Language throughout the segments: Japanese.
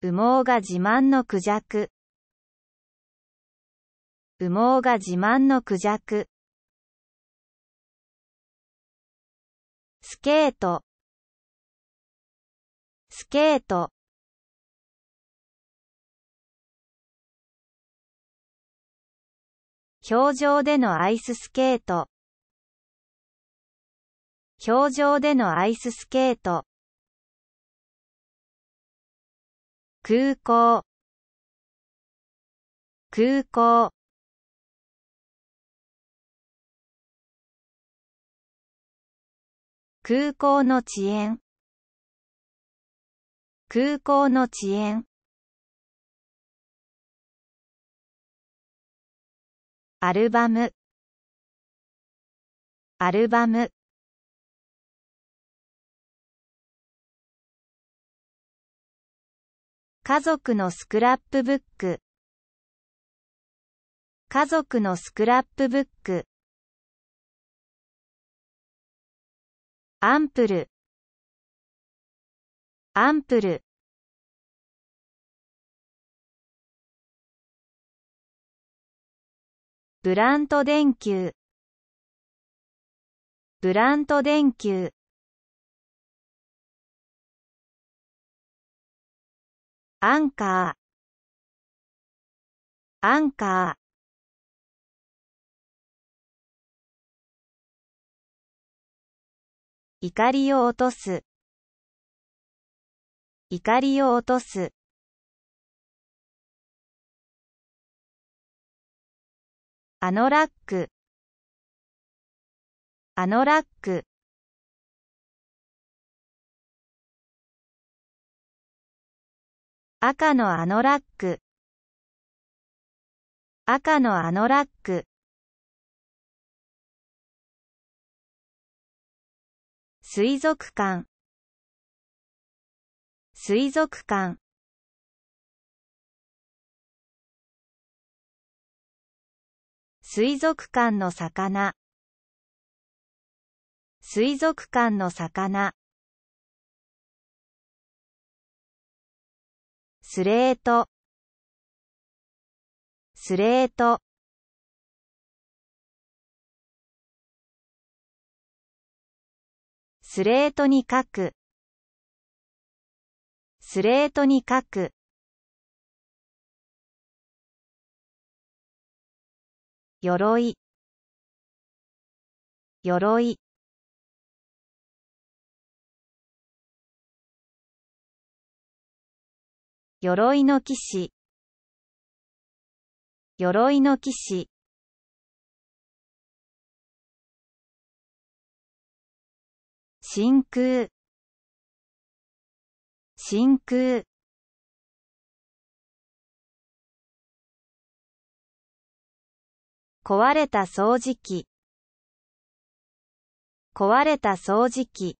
羽毛が自慢のクジャク羽毛が自慢のクジャクスケートスケート氷上でのアイススケート氷上でのアイススケート空港空港空港の遅延空港の遅延アルバムアルバム家族のスクラップブック家族のスクラップブックアンプルアンプルブラント電球ブラント電球アンカー、アンカー。怒りを落とす、怒りを落とす。あのラック、あのラック。赤のあのラック赤のあのラック水族館水族館水族館の魚水族館の魚スレートスレートスレートに書くスレートに書く鎧鎧鎧の騎士鎧の騎士真空真空壊れた掃除機壊れた掃除機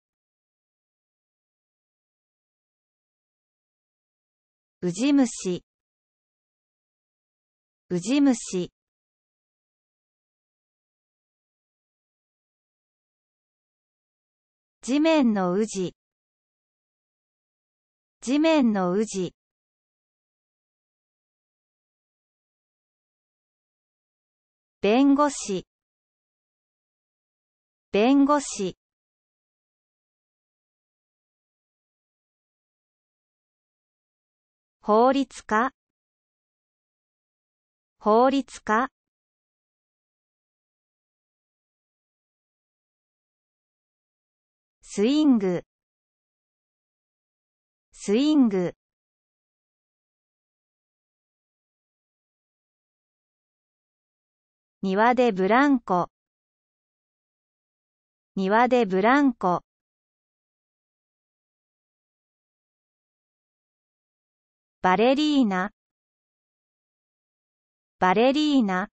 ウジ虫ウジ虫地面のウジ地面のウジ弁護士弁護士法律家法律家スイングスイング庭でブランコ庭でブランコバレリーナバレリーナ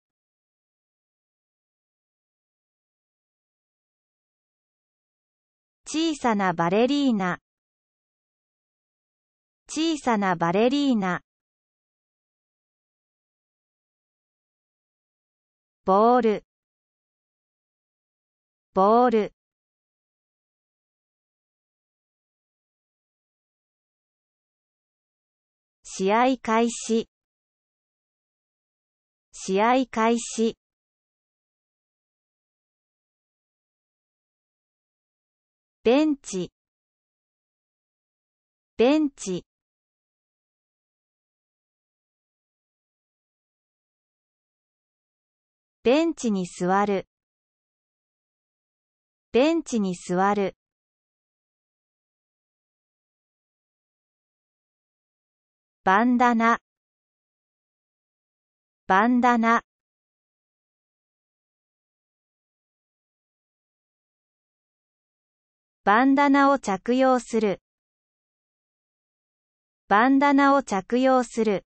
小さなバレリーナ小さなバレリーナボールボール試合開始試合開始ベンチベンチベンチに座るベンチに座るバンダナバンダナバンダナを着用するバンダナを着用する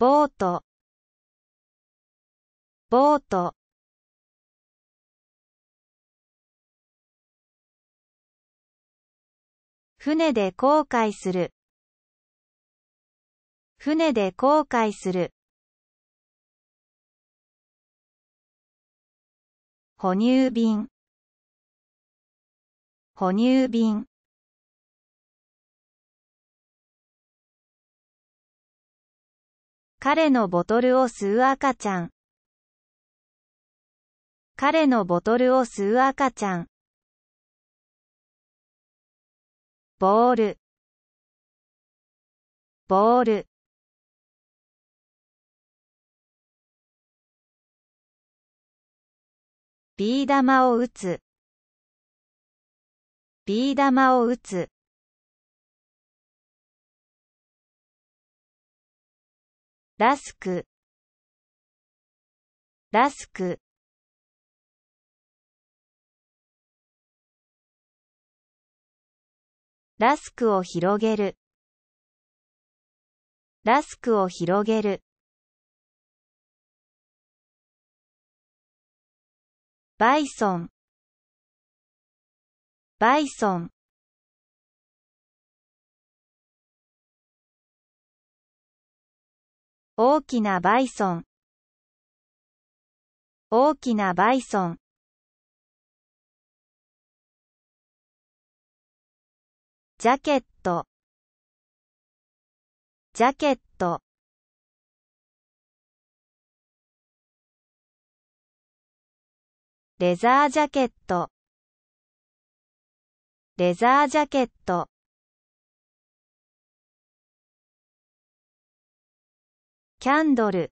ボートボート船で航海する。船で航海する。哺乳瓶。哺乳瓶。彼のボトルを吸う赤ちゃん。彼のボトルを吸う赤ちゃん。ボールボールビー玉を打つビー玉を打つラスクラスクラスクを広げる。ラスクを広げる。バイソン。バイソン。大きなバイソン。大きなバイソン。ジャケットジャケットレザージャケットレザージャケットキャンドル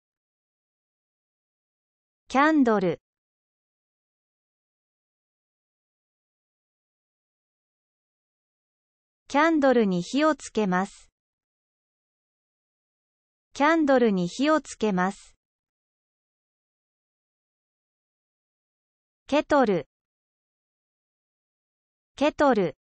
キャンドルキャンドルに火をつけます。キャンドルに火をつけます。ケトルケトル